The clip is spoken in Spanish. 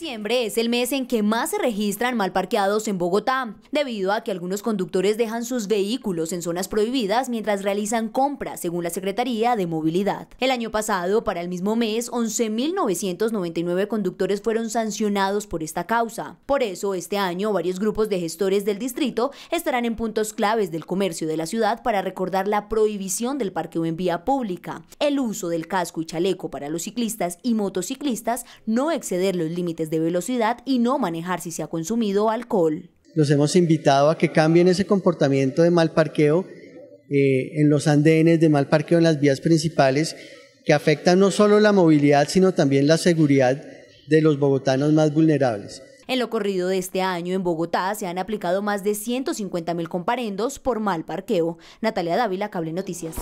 Diciembre es el mes en que más se registran mal parqueados en Bogotá, debido a que algunos conductores dejan sus vehículos en zonas prohibidas mientras realizan compras, según la Secretaría de Movilidad. El año pasado, para el mismo mes, 11.999 conductores fueron sancionados por esta causa. Por eso, este año, varios grupos de gestores del distrito estarán en puntos claves del comercio de la ciudad para recordar la prohibición del parqueo en vía pública, el uso del casco y chaleco para los ciclistas y motociclistas, no exceder los límites de velocidad y no manejar si se ha consumido alcohol. Los hemos invitado a que cambien ese comportamiento de mal parqueo eh, en los andenes, de mal parqueo en las vías principales, que afecta no solo la movilidad, sino también la seguridad de los bogotanos más vulnerables. En lo corrido de este año en Bogotá se han aplicado más de 150 mil comparendos por mal parqueo. Natalia Dávila, Cable Noticias.